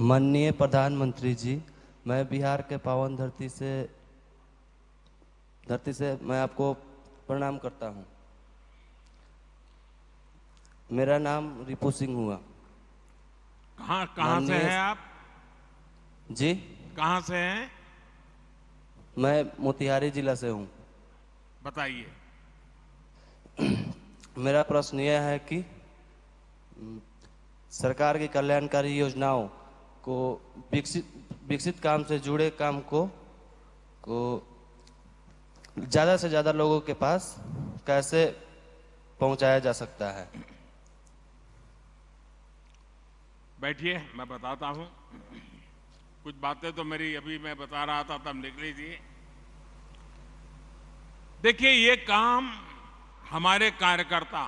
माननीय प्रधानमंत्री जी मैं बिहार के पावन धरती से धरती से मैं आपको प्रणाम करता हूँ मेरा नाम रिपू सिंह हुआ कहा कहाँ से हैं आप जी कहाँ से हैं मैं मोतिहारी जिला से हूँ बताइए मेरा प्रश्न यह है कि सरकार की कल्याणकारी योजनाओं को विकसित विकसित काम से जुड़े काम को को ज़्यादा से ज़्यादा लोगों के पास कैसे पहुंचाया जा सकता है बैठिए मैं बताता हूं कुछ बातें तो मेरी अभी मैं बता रहा था तब निकली थी देखिए ये काम हमारे कार्यकर्ता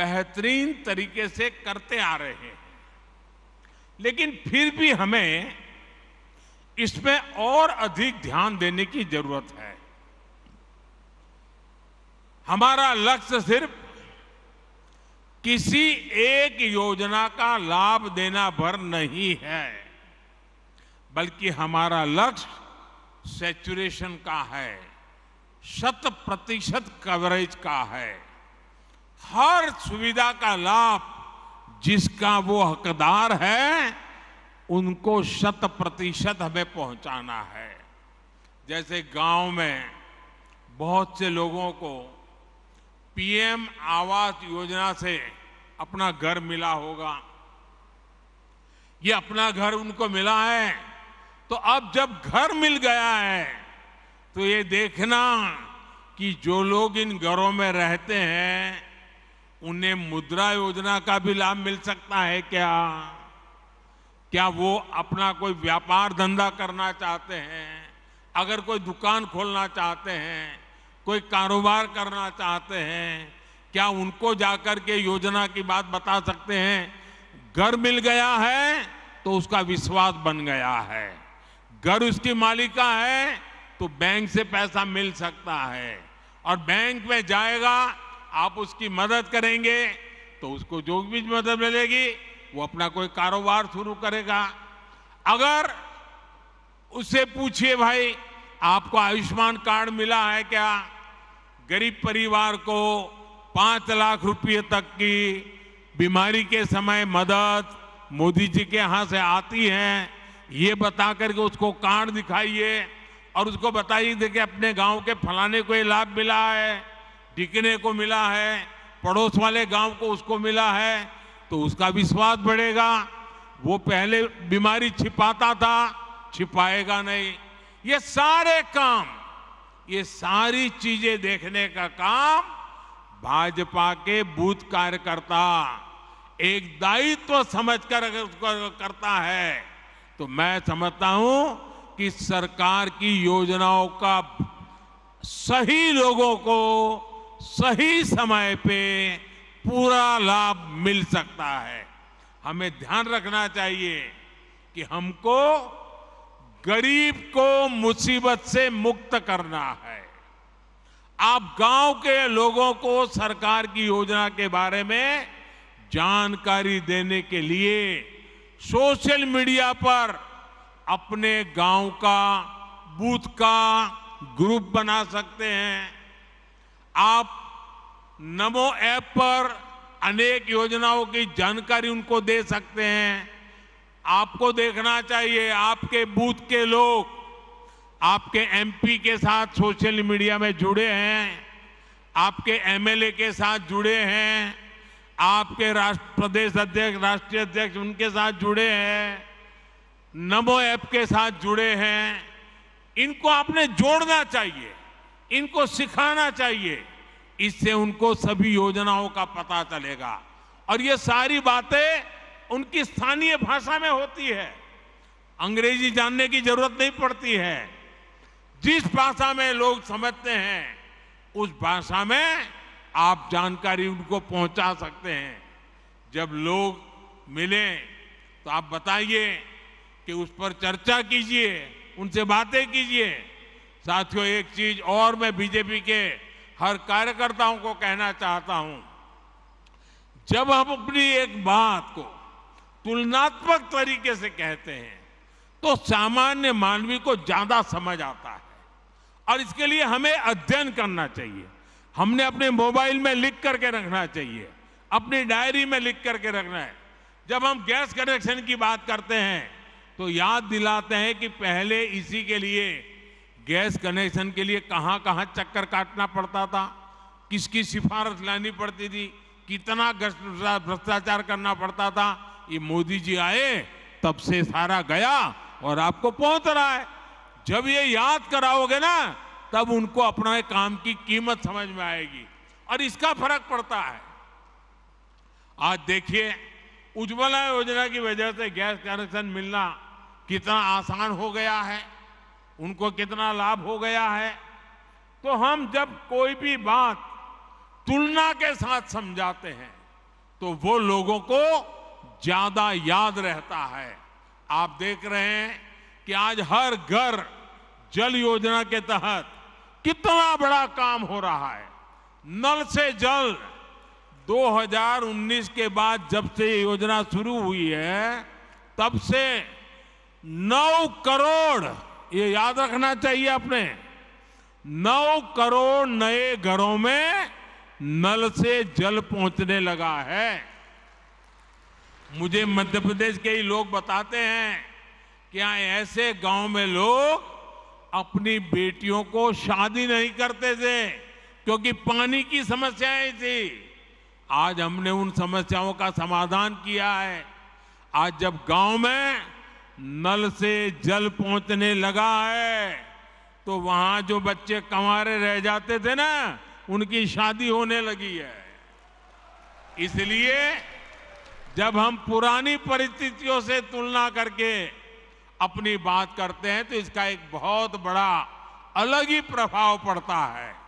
बेहतरीन तरीके से करते आ रहे हैं लेकिन फिर भी हमें इसमें और अधिक ध्यान देने की जरूरत है हमारा लक्ष्य सिर्फ किसी एक योजना का लाभ देना भर नहीं है बल्कि हमारा लक्ष्य सेचुरेशन का है शत प्रतिशत कवरेज का है हर सुविधा का लाभ जिसका वो हकदार है उनको शत प्रतिशत हमें पहुंचाना है जैसे गांव में बहुत से लोगों को पीएम आवास योजना से अपना घर मिला होगा ये अपना घर उनको मिला है तो अब जब घर मिल गया है तो ये देखना कि जो लोग इन घरों में रहते हैं उन्हें मुद्रा योजना का भी लाभ मिल सकता है क्या क्या वो अपना कोई व्यापार धंधा करना चाहते हैं अगर कोई दुकान खोलना चाहते हैं कोई कारोबार करना चाहते हैं क्या उनको जाकर के योजना की बात बता सकते हैं घर मिल गया है तो उसका विश्वास बन गया है घर उसकी मालिका है तो बैंक से पैसा मिल सकता है और बैंक में जाएगा आप उसकी मदद करेंगे तो उसको जो भी मदद मिलेगी वो अपना कोई कारोबार शुरू करेगा अगर उससे पूछिए भाई आपको आयुष्मान कार्ड मिला है क्या गरीब परिवार को पांच लाख रुपये तक की बीमारी के समय मदद मोदी जी के यहां से आती है ये बता करके उसको कार्ड दिखाइए और उसको बताइए देखिए अपने गांव के फलाने को ये लाभ मिला है टिकने को मिला है पड़ोस वाले गांव को उसको मिला है तो उसका विश्वास बढ़ेगा वो पहले बीमारी छिपाता था छिपाएगा नहीं ये सारे काम ये सारी चीजें देखने का काम भाजपा के बूथ कार्यकर्ता एक दायित्व तो समझकर अगर उसको करता है तो मैं समझता हूं कि सरकार की योजनाओं का सही लोगों को सही समय पे पूरा लाभ मिल सकता है हमें ध्यान रखना चाहिए कि हमको गरीब को मुसीबत से मुक्त करना है आप गांव के लोगों को सरकार की योजना के बारे में जानकारी देने के लिए सोशल मीडिया पर अपने गांव का बूथ का ग्रुप बना सकते हैं आप नमो ऐप पर अनेक योजनाओं की जानकारी उनको दे सकते हैं आपको देखना चाहिए आपके बूथ के लोग आपके एमपी के साथ सोशल मीडिया में जुड़े हैं आपके एमएलए के साथ जुड़े हैं आपके राष्ट्र प्रदेश अध्यक्ष राष्ट्रीय अध्यक्ष उनके साथ जुड़े हैं नमो ऐप के साथ जुड़े हैं इनको आपने जोड़ना चाहिए इनको सिखाना चाहिए इससे उनको सभी योजनाओं का पता चलेगा और ये सारी बातें उनकी स्थानीय भाषा में होती है अंग्रेजी जानने की जरूरत नहीं पड़ती है जिस भाषा में लोग समझते हैं उस भाषा में आप जानकारी उनको पहुंचा सकते हैं जब लोग मिले तो आप बताइए कि उस पर चर्चा कीजिए उनसे बातें कीजिए साथियों एक चीज और मैं बीजेपी के हर कार्यकर्ताओं को कहना चाहता हूं जब हम अपनी एक बात को तुलनात्मक तरीके से कहते हैं तो सामान्य मानवी को ज्यादा समझ आता है और इसके लिए हमें अध्ययन करना चाहिए हमने अपने मोबाइल में लिख करके रखना चाहिए अपनी डायरी में लिख करके रखना है जब हम गैस कनेक्शन की बात करते हैं तो याद दिलाते हैं कि पहले इसी के लिए गैस कनेक्शन के लिए कहाँ कहाँ चक्कर काटना पड़ता था किसकी सिफारिश लानी पड़ती थी कितना भ्रष्टाचार करना पड़ता था ये मोदी जी आए तब से सारा गया और आपको पहुंच रहा है जब ये याद कराओगे ना तब उनको अपना काम की कीमत समझ में आएगी और इसका फर्क पड़ता है आज देखिए उज्ज्वला योजना की वजह से गैस कनेक्शन मिलना कितना आसान हो गया है उनको कितना लाभ हो गया है तो हम जब कोई भी बात तुलना के साथ समझाते हैं तो वो लोगों को ज्यादा याद रहता है आप देख रहे हैं कि आज हर घर जल योजना के तहत कितना बड़ा काम हो रहा है नल से जल 2019 के बाद जब से योजना शुरू हुई है तब से 9 करोड़ ये याद रखना चाहिए अपने नौ करोड़ नए घरों में नल से जल पहुंचने लगा है मुझे मध्य प्रदेश के ही लोग बताते हैं कि ऐसे गांव में लोग अपनी बेटियों को शादी नहीं करते थे क्योंकि पानी की समस्याएं थी आज हमने उन समस्याओं का समाधान किया है आज जब गांव में नल से जल पहुंचने लगा है तो वहां जो बच्चे कंवारे रह जाते थे ना उनकी शादी होने लगी है इसलिए जब हम पुरानी परिस्थितियों से तुलना करके अपनी बात करते हैं तो इसका एक बहुत बड़ा अलग ही प्रभाव पड़ता है